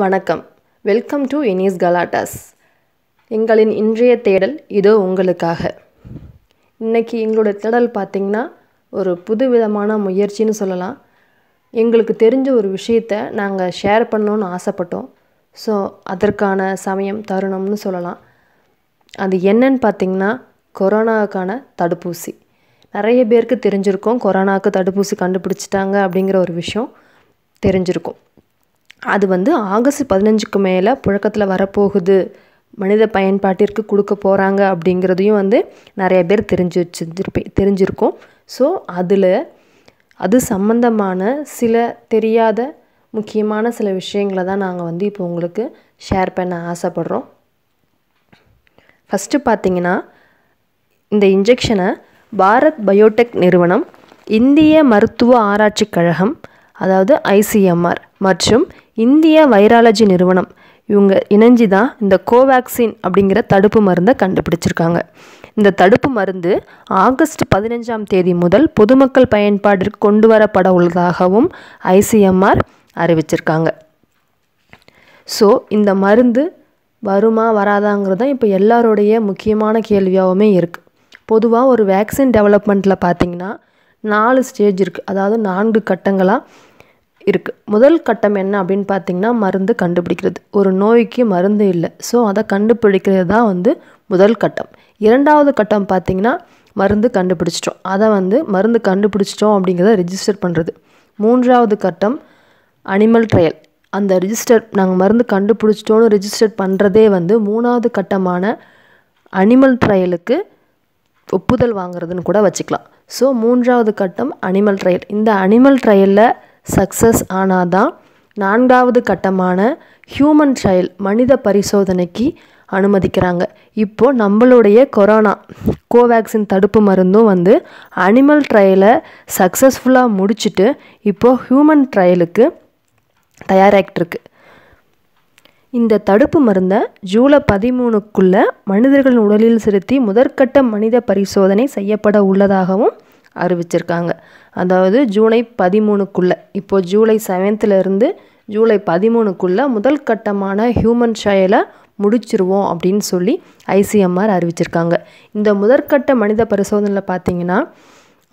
வணக்கம் welcome to இனிஸ் கலாட்டாஸ் எங்களின் இன்றைய தேடல் இதோ உங்களுக்காக இன்றைக்கி எங்களோட தேடல் பார்த்திங்கன்னா ஒரு புது விதமான முயற்சின்னு சொல்லலாம் எங்களுக்கு தெரிஞ்ச ஒரு விஷயத்தை நாங்கள் ஷேர் பண்ணோன்னு ஆசைப்பட்டோம் ஸோ அதற்கான சமயம் தருணம்னு சொல்லலாம் அது என்னன்னு பார்த்திங்கன்னா கொரோனாவுக்கான தடுப்பூசி நிறைய பேருக்கு தெரிஞ்சிருக்கும் கொரோனாவுக்கு தடுப்பூசி கண்டுபிடிச்சிட்டாங்க அப்படிங்கிற ஒரு விஷயம் தெரிஞ்சிருக்கும் அது வந்து ஆகஸ்ட் பதினஞ்சுக்கு மேலே புழக்கத்தில் வரப்போகுது மனித பயன்பாட்டிற்கு கொடுக்க போகிறாங்க அப்படிங்கிறதையும் வந்து நிறைய பேர் தெரிஞ்சு வச்சுருப்பே தெரிஞ்சிருக்கும் ஸோ அதில் அது சம்மந்தமான சில தெரியாத முக்கியமான சில விஷயங்களை தான் நாங்கள் வந்து இப்போ உங்களுக்கு ஷேர் பண்ண ஆசைப்படுறோம் ஃபஸ்ட்டு பார்த்திங்கன்னா இந்த இன்ஜெக்ஷனை பாரத் பயோடெக் நிறுவனம் இந்திய மருத்துவ ஆராய்ச்சிக் கழகம் அதாவது ஐசிஎம்ஆர் மற்றும் இந்திய வைராலஜி நிறுவனம் இவங்க இணைஞ்சி தான் இந்த கோவேக்சின் அப்படிங்கிற தடுப்பு மருந்தை கண்டுபிடிச்சிருக்காங்க இந்த தடுப்பு மருந்து ஆகஸ்ட் பதினஞ்சாம் தேதி முதல் பொதுமக்கள் பயன்பாட்டிற்கு கொண்டு வரப்பட உள்ளதாகவும் ஐசிஎம்ஆர் அறிவிச்சிருக்காங்க ஸோ இந்த மருந்து வருமா வராதாங்கிறது தான் இப்போ எல்லாருடைய முக்கியமான கேள்வியாகவுமே இருக்குது பொதுவாக ஒரு வேக்சின் டெவலப்மெண்ட்டில் பார்த்திங்கன்னா நாலு ஸ்டேஜ் இருக்குது அதாவது நான்கு கட்டங்களாக இருக்குது முதல் கட்டம் என்ன அப்படின்னு பார்த்திங்கன்னா மருந்து கண்டுபிடிக்கிறது ஒரு நோய்க்கு மருந்து இல்லை ஸோ அதை கண்டுபிடிக்கிறது தான் வந்து முதல் கட்டம் இரண்டாவது கட்டம் பார்த்திங்கன்னா மருந்து கண்டுபிடிச்சிட்டோம் அதை வந்து மருந்து கண்டுபிடிச்சிட்டோம் அப்படிங்கிறத ரிஜிஸ்டர் பண்ணுறது மூன்றாவது கட்டம் அனிமல் ட்ரையல் அந்த ரிஜிஸ்டர் நாங்கள் மருந்து கண்டுபிடிச்சிட்டோன்னு ரிஜிஸ்டர் பண்ணுறதே வந்து மூணாவது கட்டமான அனிமல் ட்ரையலுக்கு ஒப்புதல் வாங்குறதுன்னு கூட வச்சுக்கலாம் ஸோ மூன்றாவது கட்டம் அனிமல் ட்ரையல் இந்த அனிமல் ட்ரையலில் சக்ஸஸ் ஆனாதான் நான்காவது கட்டமான ஹியூமன் ட்ரையல் மனித பரிசோதனைக்கு அனுமதிக்கிறாங்க இப்போது நம்மளுடைய கொரோனா கோவேக்சின் தடுப்பு மருந்தும் வந்து அனிமல் ட்ரையலை சக்ஸஸ்ஃபுல்லாக முடிச்சுட்டு இப்போது ஹியூமன் ட்ரையலுக்கு தயாராகிட்டுருக்கு இந்த தடுப்பு மருந்தை ஜூலை பதிமூணுக்குள்ளே மனிதர்களின் உடலில் செலுத்தி முதற்கட்ட மனித பரிசோதனை செய்யப்பட உள்ளதாகவும் அறிவிச்சிருக்காங்க அதாவது ஜூலை பதிமூணுக்குள்ளே இப்போது ஜூலை செவன்த்துலேருந்து ஜூலை பதிமூணுக்குள்ளே முதல் கட்டமான ஹியூமன் ட்ரையலை முடிச்சிருவோம் அப்படின்னு சொல்லி ஐசிஎம்ஆர் அறிவிச்சிருக்காங்க இந்த முதற்கட்ட மனித பரிசோதனையில் பார்த்தீங்கன்னா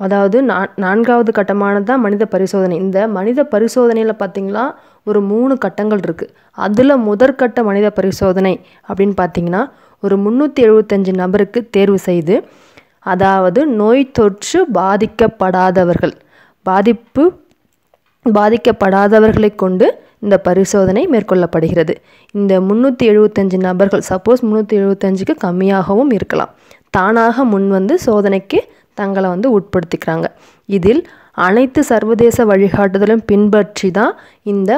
அதாவது நான் நான்காவது கட்டமானது தான் மனித பரிசோதனை இந்த மனித பரிசோதனையில் பார்த்திங்கன்னா ஒரு மூணு கட்டங்கள் இருக்குது அதில் முதற்கட்ட மனித பரிசோதனை அப்படின்னு பார்த்தீங்கன்னா ஒரு முந்நூற்றி எழுபத்தஞ்சு நபருக்கு தேர்வு செய்து அதாவது நோய் தொற்று பாதிக்கப்படாதவர்கள் பாதிப்பு பாதிக்கப்படாதவர்களை கொண்டு இந்த பரிசோதனை மேற்கொள்ளப்படுகிறது இந்த முந்நூற்றி எழுபத்தஞ்சு நபர்கள் சப்போஸ் முந்நூற்றி எழுபத்தஞ்சுக்கு கம்மியாகவும் இருக்கலாம் தானாக முன்வந்து சோதனைக்கு தங்களை வந்து உட்படுத்திக்கிறாங்க இதில் அனைத்து சர்வதேச வழிகாட்டுதலும் பின்பற்றி தான் இந்த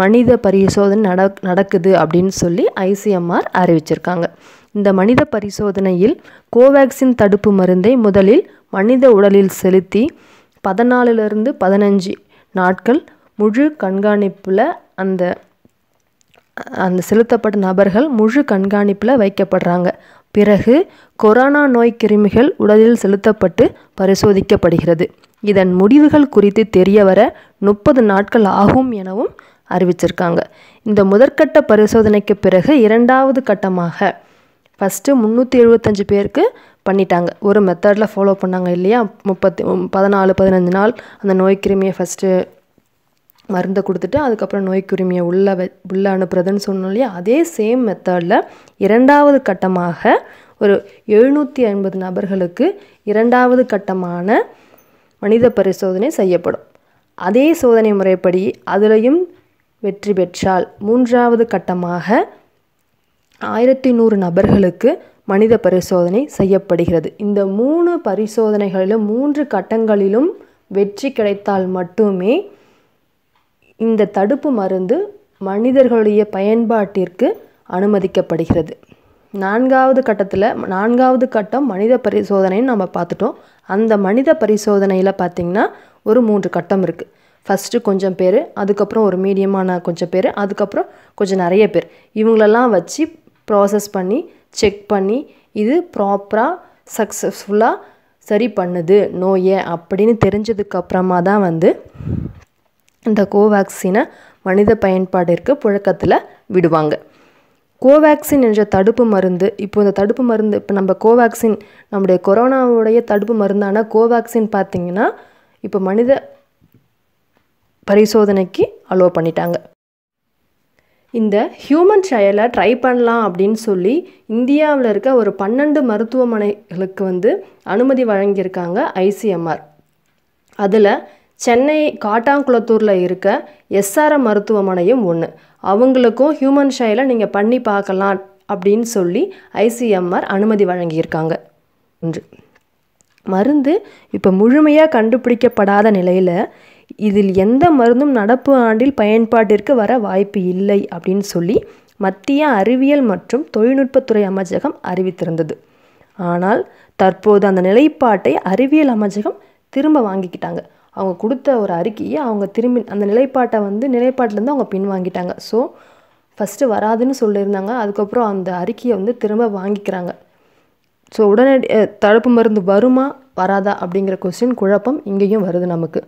மனித பரிசோதனை நட நடக்குது அப்படின்னு சொல்லி ஐசிஎம்ஆர் அறிவிச்சிருக்காங்க இந்த மனித பரிசோதனையில் கோவேக்சின் தடுப்பு மருந்தை முதலில் மனித உடலில் செலுத்தி பதினாலிலிருந்து பதினஞ்சு நாட்கள் முழு கண்காணிப்பில் அந்த அந்த செலுத்தப்பட்ட நபர்கள் முழு கண்காணிப்பில் வைக்கப்படுறாங்க பிறகு கொரோனா நோய் கிருமிகள் உடலில் செலுத்தப்பட்டு பரிசோதிக்கப்படுகிறது இதன் முடிவுகள் குறித்து தெரியவர முப்பது நாட்கள் ஆகும் எனவும் அறிவிச்சிருக்காங்க இந்த முதற்கட்ட பரிசோதனைக்கு பிறகு இரண்டாவது கட்டமாக ஃபஸ்ட்டு முந்நூற்றி எழுபத்தஞ்சு பேருக்கு பண்ணிட்டாங்க ஒரு மெத்தடில் ஃபாலோ பண்ணாங்க இல்லையா முப்பத்தி பதினாலு பதினஞ்சு நாள் அந்த நோய் கிருமியை ஃபஸ்ட்டு மருந்தை கொடுத்துட்டு அதுக்கப்புறம் நோய்க்குரிமையை உள்ளே வ உள்ளே அனுப்புறதுன்னு சொன்னோம் இல்லையா அதே சேம் மெத்தடில் இரண்டாவது கட்டமாக ஒரு எழுநூற்றி ஐம்பது நபர்களுக்கு இரண்டாவது கட்டமான மனித பரிசோதனை செய்யப்படும் அதே சோதனை முறைப்படி அதிலையும் வெற்றி பெற்றால் மூன்றாவது கட்டமாக ஆயிரத்தி நூறு நபர்களுக்கு மனித பரிசோதனை செய்யப்படுகிறது இந்த மூணு பரிசோதனைகளிலும் மூன்று கட்டங்களிலும் வெற்றி கிடைத்தால் மட்டுமே இந்த தடுப்பு மருந்து மனிதர்களுடைய பயன்பாட்டிற்கு அனுமதிக்கப்படுகிறது நான்காவது கட்டத்தில் நான்காவது கட்டம் மனித பரிசோதனைன்னு நம்ம பார்த்துட்டோம் அந்த மனித பரிசோதனையில் பார்த்திங்கன்னா ஒரு மூன்று கட்டம் இருக்குது ஃபஸ்ட்டு கொஞ்சம் பேர் அதுக்கப்புறம் ஒரு மீடியமான கொஞ்சம் பேர் அதுக்கப்புறம் கொஞ்சம் நிறைய பேர் இவங்களெல்லாம் வச்சு ப்ராசஸ் பண்ணி செக் பண்ணி இது ப்ராப்பராக சக்ஸஸ்ஃபுல்லாக சரி பண்ணுது நோயை அப்படின்னு தெரிஞ்சதுக்கப்புறமா தான் வந்து இந்த கோவேக்சினை மனித பயன்பாடிற்கு புழக்கத்தில் விடுவாங்க கோவேக்சின் என்ற தடுப்பு மருந்து இப்போ இந்த தடுப்பு மருந்து இப்போ நம்ம கோவேக்சின் நம்முடைய கொரோனாவுடைய தடுப்பு மருந்தான கோவேக்சின் பார்த்திங்கன்னா இப்போ மனித பரிசோதனைக்கு அலோவ் பண்ணிட்டாங்க இந்த ஹியூமன் ட்ரையலை ட்ரை பண்ணலாம் அப்படின்னு சொல்லி இந்தியாவில் இருக்க ஒரு பன்னெண்டு மருத்துவமனைகளுக்கு வந்து அனுமதி வழங்கியிருக்காங்க ஐசிஎம்ஆர் அதில் சென்னை காட்டாங்குளத்தூரில் இருக்க எஸ்ஆர்எம் மருத்துவமனையும் ஒன்று அவங்களுக்கும் ஹியூமன் ஷைலை நீங்கள் பண்ணி பார்க்கலாம் அப்படின்னு சொல்லி ஐசிஎம்ஆர் அனுமதி வழங்கியிருக்காங்க ஒன்று மருந்து இப்போ முழுமையாக கண்டுபிடிக்கப்படாத நிலையில் இதில் எந்த மருந்தும் நடப்பு ஆண்டில் பயன்பாட்டிற்கு வர வாய்ப்பு இல்லை அப்படின்னு சொல்லி மத்திய அறிவியல் மற்றும் தொழில்நுட்பத்துறை அமைச்சகம் அறிவித்திருந்தது ஆனால் தற்போது அந்த நிலைப்பாட்டை அறிவியல் அமைச்சகம் திரும்ப வாங்கிக்கிட்டாங்க அவங்க கொடுத்த ஒரு அறிக்கையை அவங்க திரும்பி அந்த நிலைப்பாட்டை வந்து நிலைப்பாட்டிலேருந்து அவங்க பின்வாங்கிட்டாங்க ஸோ ஃபஸ்ட்டு வராதுன்னு சொல்லியிருந்தாங்க அதுக்கப்புறம் அந்த அறிக்கையை வந்து திரும்ப வாங்கிக்கிறாங்க ஸோ உடனடி தடுப்பு மருந்து வருமா வராதா அப்படிங்கிற கொஸ்டின் குழப்பம் இங்கேயும் வருது நமக்கு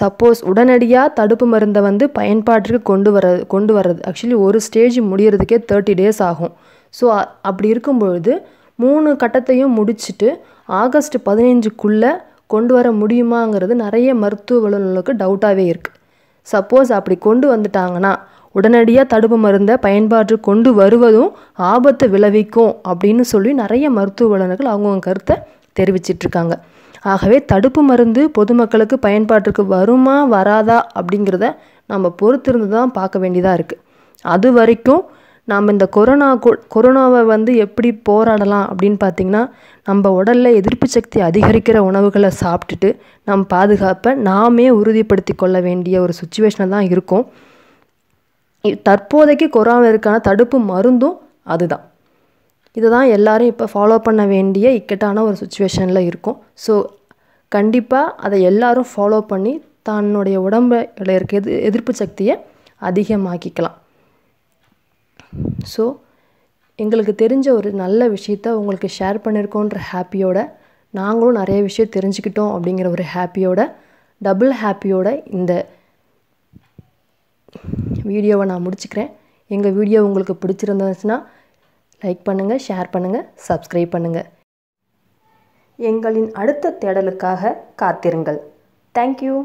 சப்போஸ் உடனடியாக தடுப்பு மருந்தை வந்து பயன்பாட்டிற்கு கொண்டு வர கொண்டு வர்றது ஆக்சுவலி ஒரு ஸ்டேஜ் முடியறதுக்கே தேர்ட்டி டேஸ் ஆகும் ஸோ அப்படி இருக்கும் பொழுது மூணு கட்டத்தையும் முடிச்சுட்டு ஆகஸ்ட் பதினைஞ்சுக்குள்ளே கொண்டு வர முடியுமாங்கிறது நிறைய மருத்துவ வல்லுநர்களுக்கு டவுட்டாகவே இருக்குது சப்போஸ் அப்படி கொண்டு வந்துட்டாங்கன்னா உடனடியாக தடுப்பு மருந்தை பயன்பாட்டு கொண்டு வருவதும் ஆபத்தை விளைவிக்கும் அப்படின்னு சொல்லி நிறைய மருத்துவ வல்லுநர்கள் அவங்கவுங்க கருத்தை தெரிவிச்சிட்ருக்காங்க ஆகவே தடுப்பு மருந்து பொதுமக்களுக்கு பயன்பாட்டிற்கு வருமா வராதா அப்படிங்கிறத நம்ம பொறுத்திருந்து தான் பார்க்க வேண்டியதாக இருக்குது அது வரைக்கும் நாம் இந்த கொரோனா கொரோனாவை வந்து எப்படி போராடலாம் அப்படின்னு பார்த்திங்கன்னா நம்ம உடலில் எதிர்ப்பு சக்தி அதிகரிக்கிற உணவுகளை சாப்பிட்டுட்டு நம் பாதுகாப்பை நாமே உறுதிப்படுத்தி கொள்ள வேண்டிய ஒரு சுச்சுவேஷனை தான் இருக்கும் தற்போதைக்கு கொரோனாவிற்கான தடுப்பு மருந்தும் அதுதான் இதை தான் எல்லோரும் இப்போ ஃபாலோ பண்ண வேண்டிய இக்கட்டான ஒரு சுச்சுவேஷனில் இருக்கும் ஸோ கண்டிப்பாக அதை எல்லோரும் ஃபாலோ பண்ணி தன்னுடைய உடம்பில் இருக்க எதிர்ப்பு சக்தியை அதிகமாக்கிக்கலாம் ஸோ எங்களுக்கு தெரிஞ்ச ஒரு நல்ல விஷயத்த உங்களுக்கு ஷேர் பண்ணியிருக்கோன்ற ஹாப்பியோட நாங்களும் நிறைய விஷயம் தெரிஞ்சுக்கிட்டோம் அப்படிங்கிற ஒரு ஹாப்பியோட டபுள் ஹாப்பியோட இந்த வீடியோவை நான் முடிச்சுக்கிறேன் எங்கள் வீடியோ உங்களுக்கு பிடிச்சிருந்துச்சுன்னா லைக் பண்ணுங்கள் ஷேர் பண்ணுங்கள் சப்ஸ்கிரைப் பண்ணுங்கள் எங்களின் அடுத்த தேடலுக்காக காத்திருங்கள் தேங்க்யூ